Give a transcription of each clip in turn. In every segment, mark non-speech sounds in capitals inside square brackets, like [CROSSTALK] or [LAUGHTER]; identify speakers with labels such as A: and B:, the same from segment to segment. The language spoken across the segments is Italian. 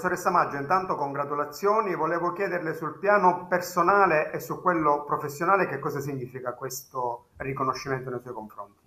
A: Professoressa Maggio, intanto congratulazioni. Volevo chiederle sul piano personale e su quello professionale che cosa significa questo riconoscimento nei suoi confronti.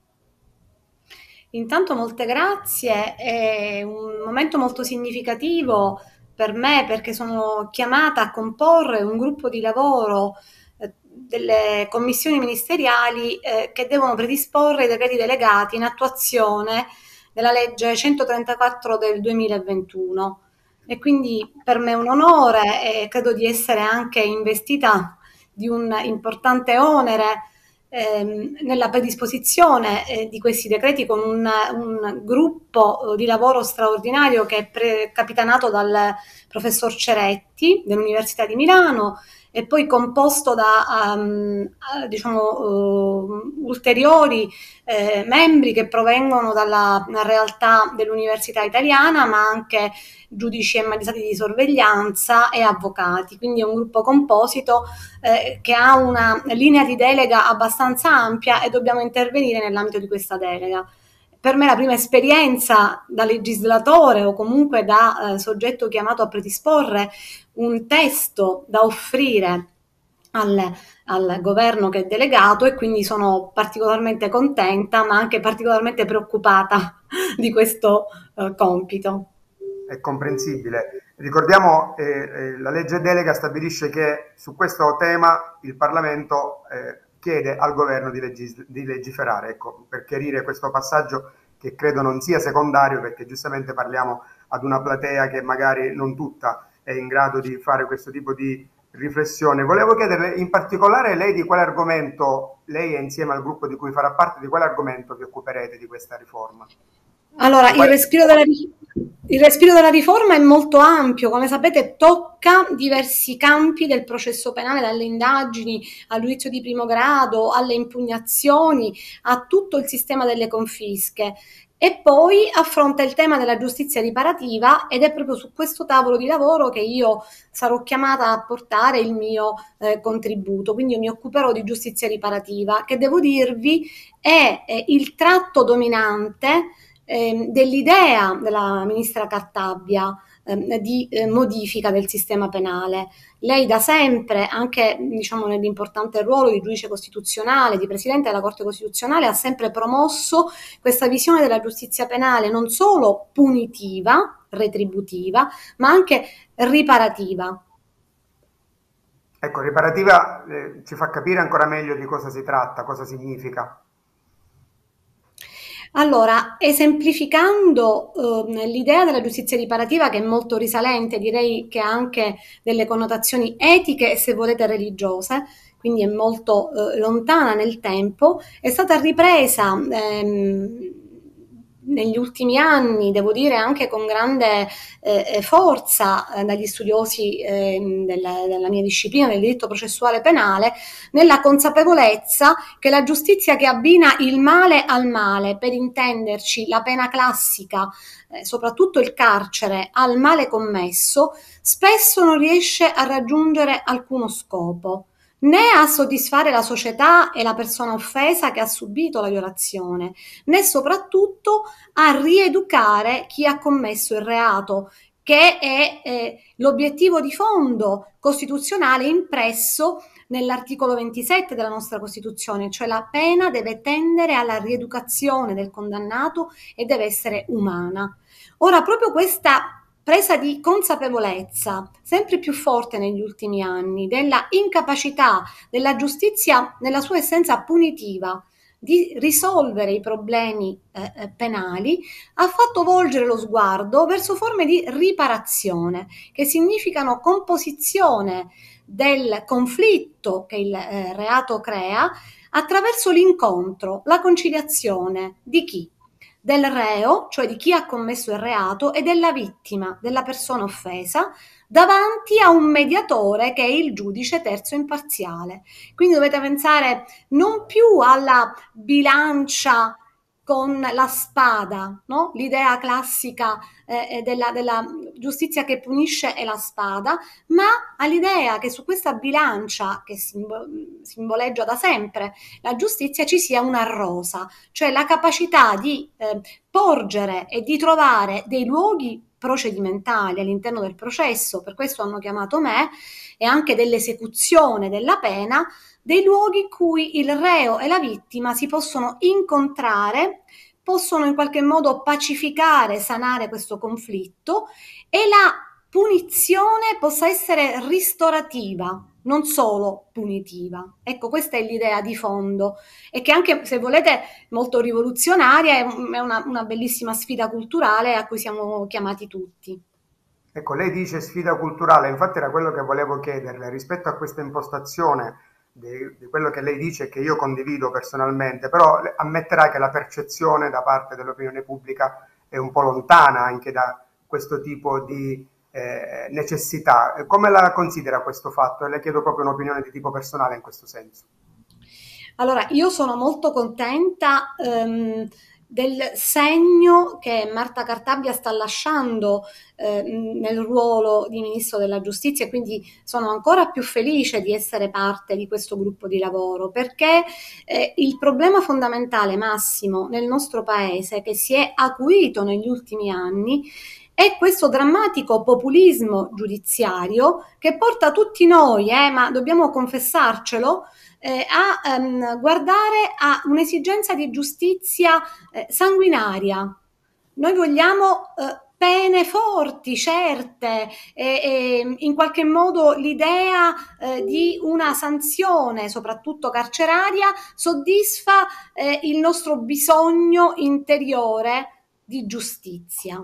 B: Intanto molte grazie, è un momento molto significativo per me perché sono chiamata a comporre un gruppo di lavoro eh, delle commissioni ministeriali eh, che devono predisporre i decreti delegati in attuazione della legge 134 del 2021 e quindi per me è un onore e credo di essere anche investita di un importante onere ehm, nella predisposizione eh, di questi decreti con un, un gruppo gruppo eh, di lavoro straordinario che è pre- capitanato dal professor Ceretti dell'Università di Milano e poi composto da um, diciamo, uh, ulteriori eh, membri che provengono dalla realtà dell'università italiana, ma anche giudici e magistrati di sorveglianza e avvocati. Quindi è un gruppo composito eh, che ha una linea di delega abbastanza ampia e dobbiamo intervenire nell'ambito di questa delega per me la prima esperienza da legislatore o comunque da eh, soggetto chiamato a predisporre un testo da offrire al, al, governo che è delegato e quindi sono particolarmente contenta ma anche particolarmente preoccupata [LAUGHS] di questo eh, compito.
A: È comprensibile. Ricordiamo che eh, eh, la legge delega stabilisce che su questo tema il Parlamento eh, chiede al governo di, legis- di legiferare. Ecco, per chiarire questo passaggio che credo non sia secondario, perché giustamente parliamo ad una platea che magari non tutta è in grado di fare questo tipo di riflessione. Volevo chiederle in particolare lei di quale argomento, lei insieme al gruppo di cui farà parte, di quale argomento vi occuperete di questa riforma?
B: Allora, il respiro, della, il respiro della riforma è molto ampio, come sapete tocca diversi campi del processo penale, dalle indagini al di primo grado, alle impugnazioni, a tutto il sistema delle confische e poi affronta il tema della giustizia riparativa ed è proprio su questo tavolo di lavoro che io sarò chiamata a portare il mio eh, contributo, quindi io mi occuperò di giustizia riparativa che devo dirvi è eh, il tratto dominante eh, dell'idea della ministra Cartabbia eh, di eh, modifica del sistema penale. Lei da sempre, anche diciamo, nell'importante ruolo di giudice costituzionale, di presidente della Corte Costituzionale, ha sempre promosso questa visione della giustizia penale non solo punitiva, retributiva, ma anche riparativa.
A: Ecco, riparativa eh, ci fa capire ancora meglio di cosa si tratta, cosa significa.
B: Allora, esemplificando eh, l'idea della giustizia riparativa che è molto risalente, direi che ha anche delle connotazioni etiche e se volete religiose, quindi è molto eh, lontana nel tempo, è stata ripresa ehm, negli ultimi anni, devo dire anche con grande eh, eh forza eh, dagli studiosi eh, della, della, mia disciplina del diritto processuale penale, nella consapevolezza che la giustizia che abbina il male al male, per intenderci la pena classica, eh, soprattutto il carcere, al male commesso, spesso non riesce a raggiungere alcuno scopo né a soddisfare la società e la persona offesa che ha subito la violazione, né soprattutto a rieducare chi ha commesso il reato, che è eh, l'obiettivo di fondo costituzionale impresso nell'articolo 27 della nostra Costituzione, cioè la pena deve tendere alla rieducazione del condannato e deve essere umana. Ora, proprio questa presa di consapevolezza sempre più forte negli ultimi anni della incapacità della giustizia nella sua essenza punitiva di risolvere i problemi eh, eh, penali, ha fatto volgere lo sguardo verso forme di riparazione, che significano composizione del conflitto che il eh, reato crea attraverso l'incontro, la conciliazione di chi? del reo, cioè di chi ha commesso il reato, e della vittima, della persona offesa, davanti a un mediatore che è il giudice terzo imparziale. Quindi dovete pensare non più alla bilancia con la spada, no? l'idea classica eh, eh, della, della, giustizia che punisce è la spada, ma all'idea che su questa bilancia che simbo- simboleggia da sempre la giustizia ci sia una rosa, cioè la capacità di eh, porgere e di trovare dei luoghi procedimentali all'interno del processo, per questo hanno chiamato me, e anche dell'esecuzione della pena, dei luoghi in cui il reo e la vittima si possono incontrare, possono in qualche modo pacificare, sanare questo conflitto e la punizione possa essere ristorativa, non solo punitiva. Ecco, questa è l'idea di fondo e che anche, se volete, molto rivoluzionaria, è una, una, bellissima sfida culturale a cui siamo chiamati tutti.
A: Ecco, lei dice sfida culturale, infatti era quello che volevo chiederle rispetto a questa impostazione di, di, quello che lei dice e che io condivido personalmente, però ammetterà che la percezione da parte dell'opinione pubblica è un po' lontana anche da questo tipo di eh, necessità. Come la considera questo fatto? E le chiedo proprio un'opinione di tipo personale in questo senso.
B: Allora, io sono molto contenta. Um, del segno che Marta Cartabia sta lasciando eh, nel ruolo di Ministro della Giustizia e quindi sono ancora più felice di essere parte di questo gruppo di lavoro perché eh, il problema fondamentale massimo nel nostro Paese che si è acuito negli ultimi anni è questo drammatico populismo giudiziario che porta tutti noi, eh, ma dobbiamo confessarcelo, eh, a ehm, guardare a un'esigenza di giustizia eh, sanguinaria. Noi vogliamo eh, pene forti, certe, e, e, in qualche modo l'idea eh, di una sanzione, soprattutto carceraria, soddisfa eh, il nostro bisogno interiore di giustizia.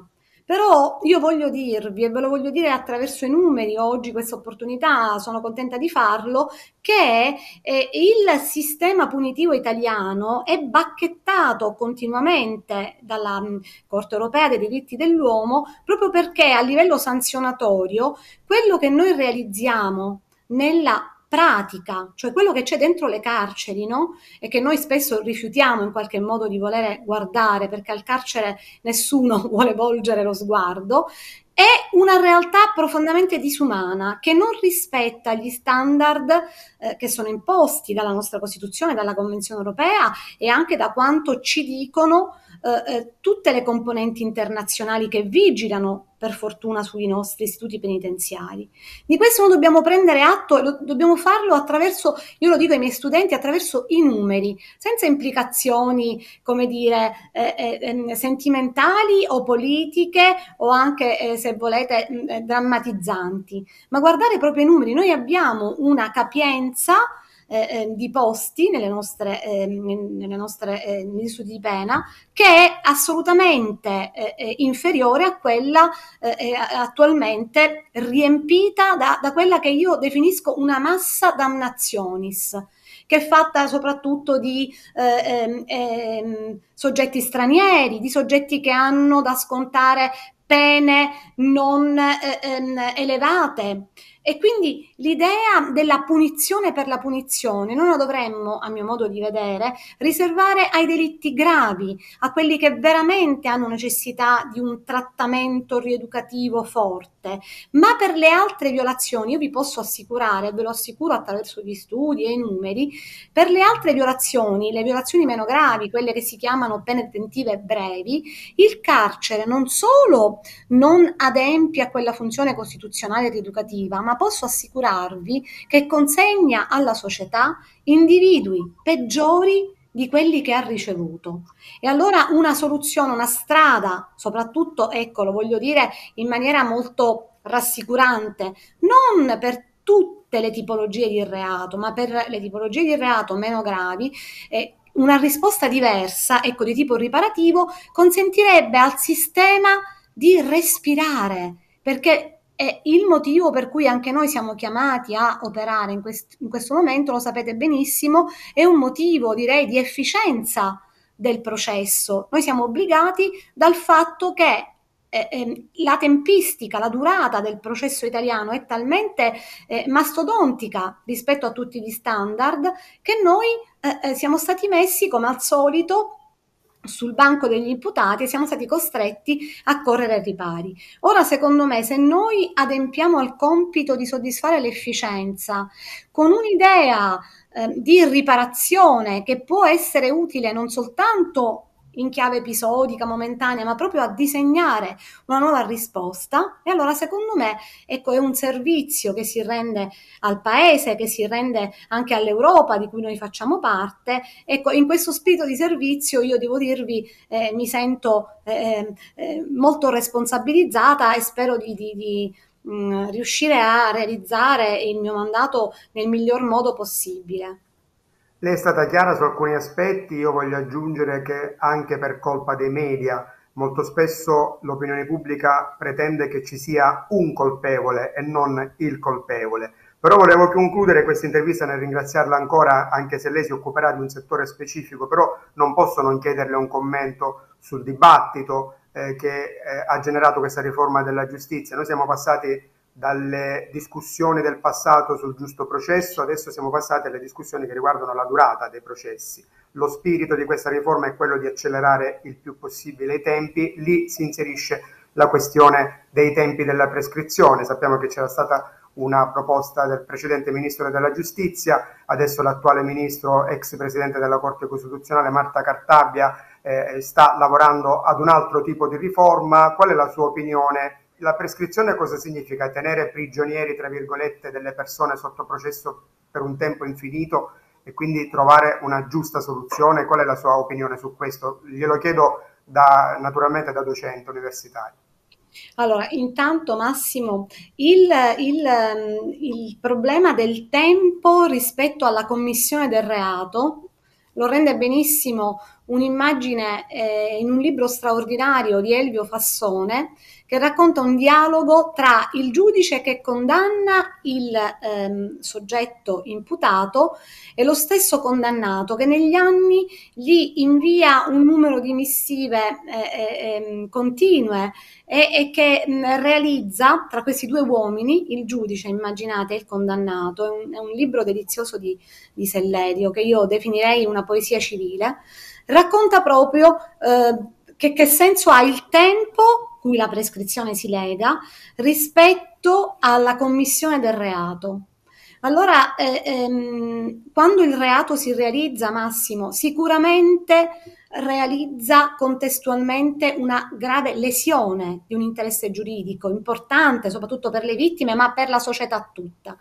B: Però io voglio dirvi, e ve lo voglio dire attraverso i numeri, oggi questa opportunità, sono contenta di farlo, che eh, il sistema punitivo italiano è bacchettato continuamente dalla mm, Corte europea dei diritti dell'uomo proprio perché a livello sanzionatorio quello che noi realizziamo nella pratica, cioè quello che c'è dentro le carceri, no? E che noi spesso rifiutiamo in qualche modo di volere guardare, perché al carcere nessuno [LAUGHS] vuole volgere lo sguardo, è una realtà profondamente disumana che non rispetta gli standard eh, che sono imposti dalla nostra Costituzione, dalla Convenzione europea e anche da quanto ci dicono eh, eh, tutte le componenti internazionali che vigilano per fortuna sui nostri istituti penitenziari. Di questo noi dobbiamo prendere atto e dobbiamo farlo attraverso, io lo dico ai miei studenti, attraverso i numeri, senza implicazioni, come dire, eh, eh, ehm, sentimentali o politiche o anche, eh, se volete, mh, mm, eh, drammatizzanti, ma guardare proprio i numeri. Noi abbiamo una capienza eh, ehm, di posti nelle nostre, eh, nelle nostre eh, negli studi di pena che è assolutamente eh, eh, inferiore a quella eh, attualmente riempita da, da quella che io definisco una massa damnationis che è fatta soprattutto di eh, eh, soggetti stranieri, di soggetti che hanno da scontare pene non eh, ehm, elevate. E quindi l'idea della punizione per la punizione non la dovremmo, a mio modo di vedere, riservare ai delitti gravi, a quelli che veramente hanno necessità di un trattamento rieducativo forte corrette, ma per le altre violazioni io vi posso assicurare, ve lo assicuro attraverso gli studi e i numeri, per le altre violazioni, le violazioni meno gravi, quelle che si chiamano pene detentive brevi, il carcere non solo non adempia quella funzione costituzionale ed educativa, ma posso assicurarvi che consegna alla società individui peggiori di quelli che ha ricevuto. E allora una soluzione, una strada, soprattutto, ecco, lo voglio dire in maniera molto rassicurante, non per tutte le tipologie di reato, ma per le tipologie di reato meno gravi, eh, una risposta diversa, ecco, di tipo riparativo, consentirebbe al sistema di respirare, perché e il motivo per cui anche noi siamo chiamati a operare in, quest- in questo momento, lo sapete benissimo, è un motivo direi di efficienza del processo. Noi siamo obbligati dal fatto che eh, eh, la tempistica, la durata del processo italiano è talmente eh, mastodontica rispetto a tutti gli standard che noi eh, eh, siamo stati messi come al solito sul banco degli imputati e siamo stati costretti a correre ai ripari. Ora, secondo me, se noi adempiamo al compito di soddisfare l'efficienza con un'idea eh, di riparazione che può essere utile non soltanto in chiave episodica, momentanea, ma proprio a disegnare una nuova risposta. E allora secondo me ecco, è un servizio che si rende al paese, che si rende anche all'Europa di cui noi facciamo parte. Ecco, in questo spirito di servizio io devo dirvi eh, mi sento eh, eh, molto responsabilizzata e spero di, di, di mm, riuscire a realizzare il mio mandato nel miglior modo possibile.
A: Lei è stata chiara su alcuni aspetti, io voglio aggiungere che anche per colpa dei media molto spesso l'opinione pubblica pretende che ci sia un colpevole e non il colpevole. Però volevo concludere questa intervista nel ringraziarla ancora, anche se lei si occuperà di un settore specifico, però non posso non chiederle un commento sul dibattito eh, che eh, ha generato questa riforma della giustizia. Noi siamo passati dalle discussioni del passato sul giusto processo, adesso siamo passati alle discussioni che riguardano la durata dei processi. Lo spirito di questa riforma è quello di accelerare il più possibile i tempi, lì si inserisce la questione dei tempi della prescrizione, sappiamo che c'era stata una proposta del precedente ministro della giustizia, adesso l'attuale ministro, ex presidente della Corte Costituzionale Marta Cartabbia, eh, sta lavorando ad un altro tipo di riforma, qual è la sua opinione la prescrizione cosa significa? Tenere prigionieri, tra virgolette, delle persone sotto processo per un tempo infinito e quindi trovare una giusta soluzione? Qual è la sua opinione su questo? Glielo chiedo da, naturalmente da docente universitario.
B: Allora, intanto Massimo, il, il, mm, il problema del tempo rispetto alla commissione del reato lo rende benissimo un'immagine eh, in un libro straordinario di Elvio Fassone che racconta un dialogo tra il giudice che condanna il ehm, soggetto imputato e lo stesso condannato che negli anni gli invia un numero di missive eh, eh, ehm, continue e, e che mh, mm, realizza tra questi due uomini, il giudice, immaginate, e il condannato. È un, è un libro delizioso di, di Sellerio che io definirei una poesia civile racconta proprio eh, che, che senso ha il tempo cui la prescrizione si lega rispetto alla commissione del reato. Allora, eh, ehm, quando il reato si realizza, Massimo, sicuramente realizza contestualmente una grave lesione di un interesse giuridico importante, soprattutto per le vittime, ma per la società tutta.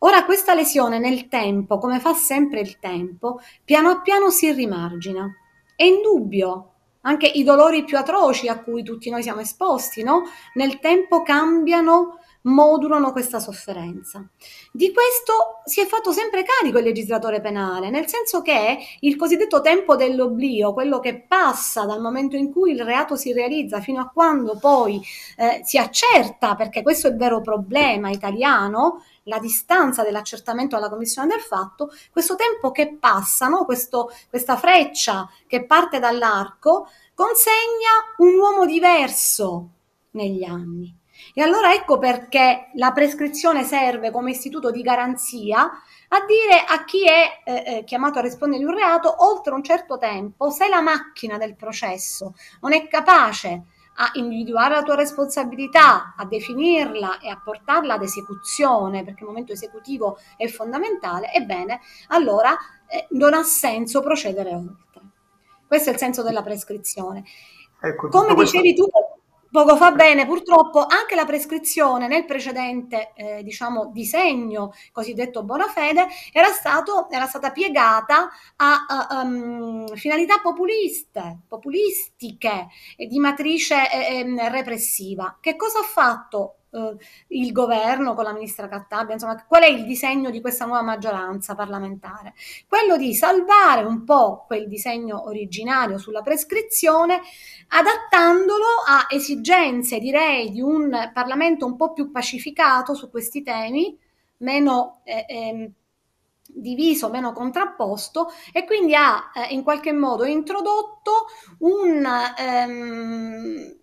B: Ora, questa lesione nel tempo, come fa sempre il tempo, piano piano si rimargina. È indubbio. Anche i dolori più atroci a cui tutti noi siamo esposti, no? Nel tempo cambiano, modulano questa sofferenza. Di questo si è fatto sempre carico il legislatore penale, nel senso che il cosiddetto tempo dell'oblio, quello che passa dal momento in cui il reato si realizza fino a quando poi eh, si accerta, perché questo è il vero problema italiano, la distanza dell'accertamento alla commissione del fatto, questo tempo che passano, questo, questa freccia che parte dall'arco, consegna un uomo diverso negli anni. E allora ecco perché la prescrizione serve come istituto di garanzia a dire a chi è eh, eh chiamato a rispondere di un reato, oltre un certo tempo, se la macchina del processo non è capace a individuare la tua responsabilità, a definirla e a portarla ad esecuzione, perché il momento esecutivo è fondamentale, ebbene, allora eh, non ha senso procedere oltre. Questo è il senso della prescrizione.
A: Ecco, Come dicevi
B: questo... tu, Poco fa bene, purtroppo anche la prescrizione nel precedente eh, diciamo, disegno cosiddetto Bonafede era, stato, era stata piegata a, a um, finalità populiste, populistiche, di matrice eh, repressiva. Che cosa ha fatto eh, il governo con la ministra Cattabia, insomma, qual è il disegno di questa nuova maggioranza parlamentare? Quello di salvare un po' quel disegno originario sulla prescrizione, adattandolo a esigenze, direi, di un Parlamento un po' più pacificato su questi temi, meno... Eh, eh, diviso, meno contrapposto e quindi ha eh, in qualche modo introdotto un, ehm,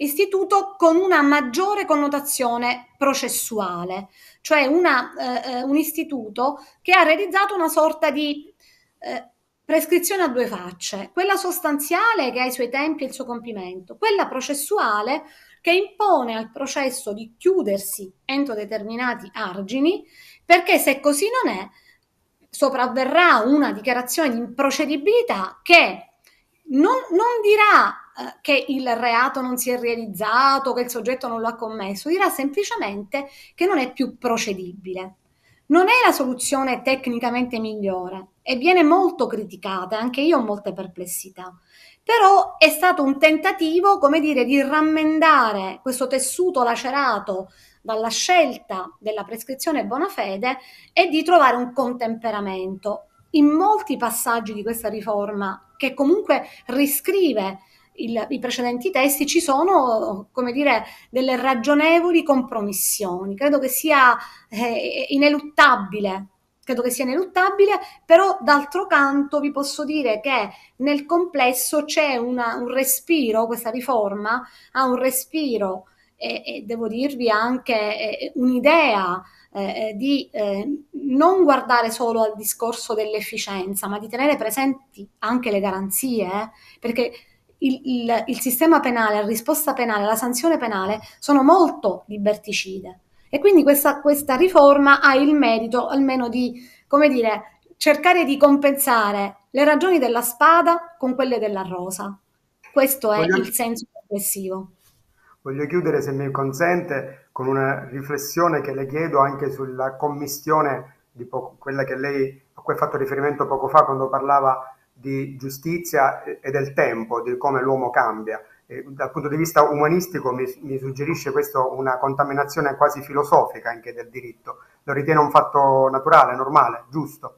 B: istituto con una maggiore connotazione processuale, cioè una, eh, eh, un istituto che ha realizzato una sorta di eh, prescrizione a due facce, quella sostanziale che ha i suoi tempi e il suo compimento, quella processuale che impone al processo di chiudersi entro determinati argini, perché se così non è, sopravverrà una dichiarazione di improcedibilità che non, non dirà eh, che il reato non si è realizzato, che il soggetto non lo ha commesso, dirà semplicemente che non è più procedibile. Non è la soluzione tecnicamente migliore e viene molto criticata, anche io ho molte perplessità però è stato un tentativo, come dire, di rammendare questo tessuto lacerato dalla scelta della prescrizione Bonafede e di trovare un contemperamento. In molti passaggi di questa riforma, che comunque riscrive il, i precedenti testi, ci sono, come dire, delle ragionevoli compromissioni. Credo che sia eh, ineluttabile credo che sia ineluttabile, però d'altro canto vi posso dire che nel complesso c'è una, un respiro, questa riforma ha un respiro e, e devo dirvi anche eh, un'idea eh, di eh, non guardare solo al discorso dell'efficienza, ma di tenere presenti anche le garanzie, eh, perché il, il, il sistema penale, la risposta penale, la sanzione penale sono molto liberticide. E quindi questa, questa riforma ha il merito almeno di, come dire, cercare di compensare le ragioni della spada con quelle della rosa. Questo è voglio, il senso complessivo.
A: Voglio chiudere, se mi consente, con una riflessione che le chiedo anche sulla commissione di po- quella che lei a cui ha fatto riferimento poco fa quando parlava di giustizia e del tempo, di come l'uomo cambia. E dal punto di vista umanistico mi, mi, suggerisce questo una contaminazione quasi filosofica anche del diritto. Lo ritiene un fatto naturale, normale, giusto?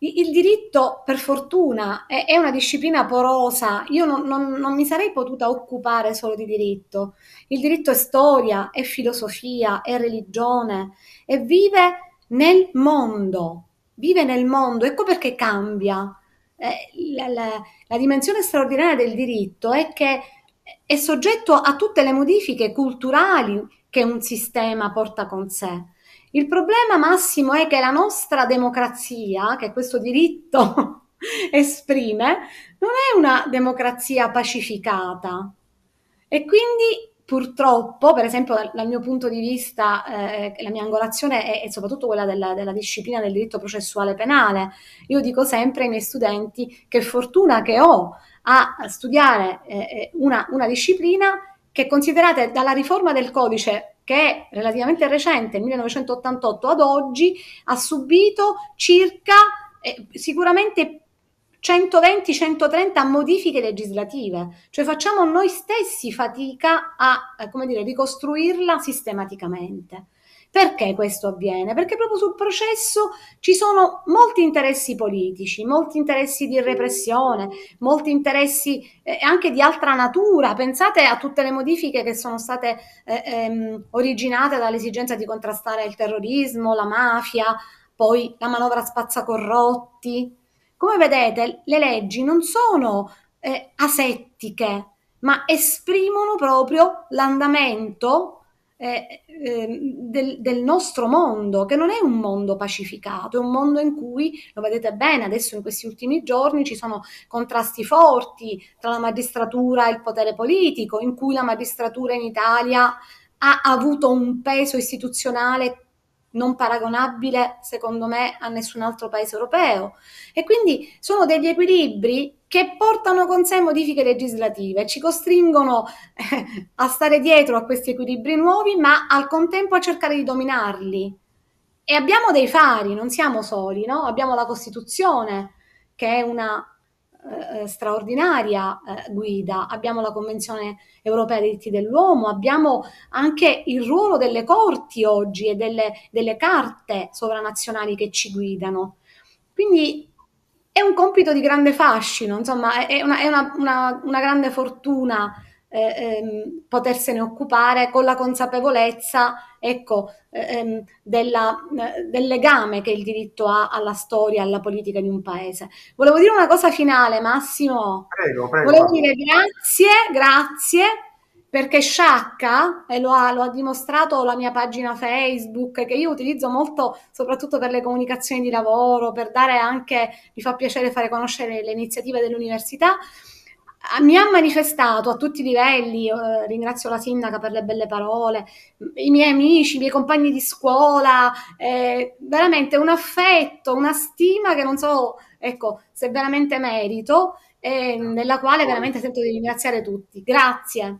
B: Il diritto, per fortuna, è una disciplina porosa. Io non, non, non mi sarei potuta occupare solo di diritto. Il diritto è storia, è filosofia, è religione e vive nel mondo. Vive nel mondo, ecco perché cambia eh, la, la, la dimensione straordinaria del diritto è che è soggetto a tutte le modifiche culturali che un sistema porta con sé. Il problema massimo è che la nostra democrazia, che questo diritto [LAUGHS] esprime, non è una democrazia pacificata e quindi purtroppo, per esempio dal, dal, mio punto di vista, eh, la mia angolazione è, è soprattutto quella della, della, disciplina del diritto processuale penale. Io dico sempre ai miei studenti che fortuna che ho a studiare eh, una, una, disciplina che considerate dalla riforma del codice che è relativamente recente, 1988 ad oggi, ha subito circa eh, sicuramente 120-130 modifiche legislative, cioè facciamo noi stessi fatica a dire, ricostruirla sistematicamente. Perché questo avviene? Perché proprio sul processo ci sono molti interessi politici, molti interessi di repressione, molti interessi eh, anche di altra natura. Pensate a tutte le modifiche che sono state eh, ehm, originate dall'esigenza di contrastare il terrorismo, la mafia, poi la manovra spazzacorrotti, come vedete le leggi non sono eh, asettiche, ma esprimono proprio l'andamento eh, eh, del, del, nostro mondo, che non è un mondo pacificato, è un mondo in cui, lo vedete bene, adesso in questi ultimi giorni ci sono contrasti forti tra la magistratura e il potere politico, in cui la magistratura in Italia ha avuto un peso istituzionale non paragonabile secondo me a nessun altro paese europeo e quindi sono degli equilibri che portano con sé modifiche legislative, ci costringono eh, a stare dietro a questi equilibri nuovi, ma al contempo a cercare di dominarli. E abbiamo dei fari, non siamo soli, no? Abbiamo la Costituzione, che è una eh, eh, straordinaria eh, guida, abbiamo la Convenzione europea dei diritti dell'uomo, abbiamo anche il ruolo delle corti oggi e delle, delle carte sovranazionali che ci guidano. Quindi è un compito di grande fascino, insomma è una, è una, una, una grande fortuna eh, ehm, potersene occupare con la consapevolezza ecco, eh, ehm, della, eh, del legame che il diritto ha alla storia, alla politica di un paese. Volevo dire una cosa finale, Massimo.
A: Prego, prego. Volevo dire
B: grazie, grazie perché Sciacca, e lo ha, lo ha, dimostrato la mia pagina Facebook, che io utilizzo molto soprattutto per le comunicazioni di lavoro, per dare anche, mi fa piacere fare conoscere le iniziative dell'università, mi ha manifestato a tutti i livelli, Io eh, ringrazio la sindaca per le belle parole, i miei amici, i miei compagni di scuola, eh, veramente un affetto, una stima che non so ecco, se veramente merito, eh, ah, nella quale veramente sento di ringraziare tutti. Grazie.